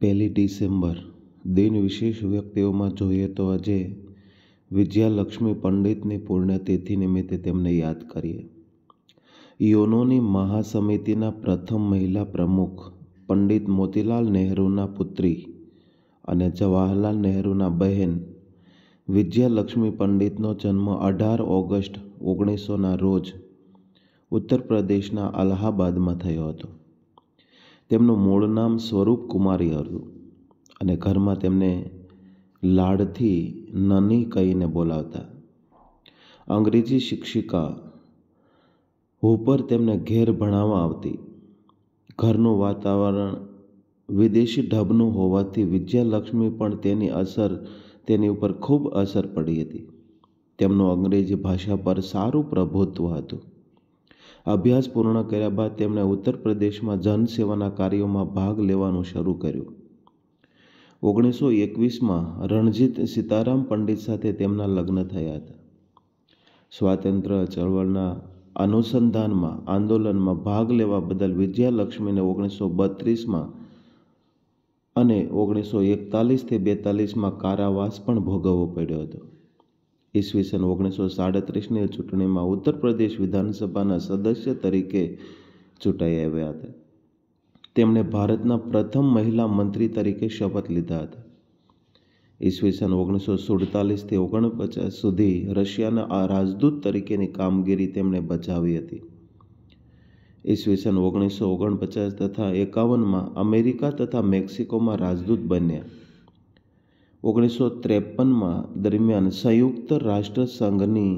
પહેલી ડિસેમ્બર દિન વિશેષ વ્યક્તિઓમાં જોઈએ તો આજે વિજયાલક્ષ્મી પંડિતની પુણ્યતિથિ નિમિત્તે તેમને યાદ કરીએ યોનોની મહાસમિતિના પ્રથમ મહિલા પ્રમુખ પંડિત મોતીલાલ નહેરુના પુત્રી અને જવાહરલાલ નહેરુના બહેન વિજયાલક્ષ્મી પંડિતનો જન્મ અઢાર ઓગસ્ટ ઓગણીસોના રોજ ઉત્તર પ્રદેશના અલ્હાબાદમાં થયો હતો તેમનું મૂળ નામ સ્વરૂપ કુમારી હતું અને ઘરમાં તેમને લાડથી નની કહીને બોલાવતા અંગ્રેજી શિક્ષિકા ઉપર તેમને ઘેર ભણાવવા આવતી ઘરનું વાતાવરણ વિદેશી ઢબનું હોવાથી વિજયાલક્ષ્મી પણ તેની અસર તેની ઉપર ખૂબ અસર પડી હતી તેમનું અંગ્રેજી ભાષા પર સારું પ્રભુત્વ હતું અભ્યાસ પૂર્ણ કર્યા બાદ તેમણે ઉત્તર પ્રદેશમાં જનસેવાના કાર્યોમાં ભાગ લેવાનું શરૂ કર્યું ઓગણીસો એકવીસમાં રણજીત સીતારામ પંડિત સાથે તેમના લગ્ન થયા હતા સ્વાતંત્ર્ય ચળવળના અનુસંધાનમાં આંદોલનમાં ભાગ લેવા બદલ વિદ્યાલક્ષ્મીને ઓગણીસો બત્રીસમાં અને ઓગણીસો એકતાલીસથી બેતાલીસમાં કારાવાસ પણ ભોગવવો પડ્યો હતો ઈસવીસન ઓગણીસો સાડત્રીસની ચૂંટણીમાં ઉત્તર પ્રદેશ વિધાનસભાના સદસ્ય તરીકે ચૂંટાઈ આવ્યા હતા તેમણે ભારતના પ્રથમ મહિલા મંત્રી તરીકે શપથ લીધા હતા ઈસવીસન ઓગણીસો સુડતાલીસથી ઓગણપચાસ સુધી રશિયાના રાજદૂત તરીકેની કામગીરી તેમણે બજાવી હતી ઈસવીસન ઓગણીસો ઓગણપચાસ તથા એકાવનમાં અમેરિકા તથા મેક્સિકોમાં રાજદૂત બન્યા ઓગણીસો ત્રેપનમાં દરમિયાન સંયુક્ત રાષ્ટ્ર સંઘની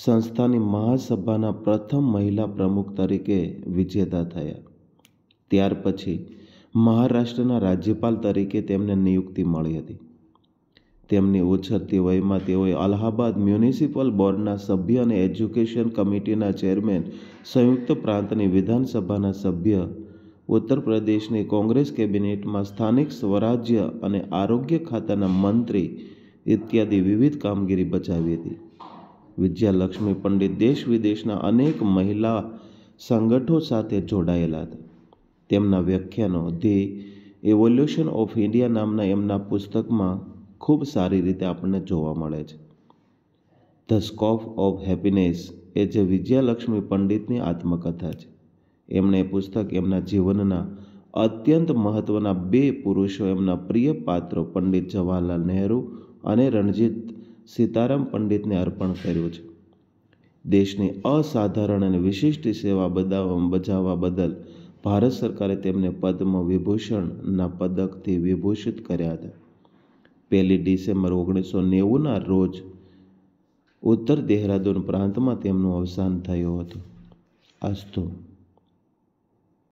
સંસ્થાની મહાસભાના પ્રથમ મહિલા પ્રમુખ તરીકે વિજેતા થયા ત્યાર પછી મહારાષ્ટ્રના રાજ્યપાલ તરીકે તેમને નિયુક્તિ મળી હતી તેમની ઓછતી વયમાં તેઓએ અલ્હાબાદ મ્યુનિસિપલ બોર્ડના સભ્ય અને એજ્યુકેશન કમિટીના ચેરમેન સંયુક્ત પ્રાંતની વિધાનસભાના સભ્ય ઉત્તર પ્રદેશની કોંગ્રેસ કેબિનેટમાં સ્થાનિક સ્વરાજ્ય અને આરોગ્ય ખાતાના મંત્રી ઇત્યાદિ વિવિધ કામગીરી બજાવી હતી વિજયાલક્ષ્મી પંડિત દેશ વિદેશના અનેક મહિલા સંગઠો સાથે જોડાયેલા હતા તેમના વ્યાખ્યાનો ધ્યેય એવોલ્યુશન ઓફ ઇન્ડિયા નામના એમના પુસ્તકમાં ખૂબ સારી રીતે આપણને જોવા મળે છે ધ સ્કોપ ઓફ હેપીનેસ એ જે વિજયાલક્ષ્મી પંડિતની આત્મકથા છે એમણે પુસ્તક એમના જીવનના અત્યંત મહત્ત્વના બે પુરુષો એમના પ્રિય પાત્રો પંડિત જવાહરલાલ નહેરુ અને રણજીત સીતારામ પંડિતને અર્પણ કર્યું છે દેશની અસાધારણ અને વિશિષ્ટ સેવા બજાવવા બદલ ભારત સરકારે તેમને પદ્મ વિભૂષણના પદકથી વિભૂષિત કર્યા હતા પહેલી ડિસેમ્બર ઓગણીસો નેવુંના રોજ ઉત્તર દેહરાદૂન પ્રાંતમાં તેમનું અવસાન થયું હતું અસ્તુ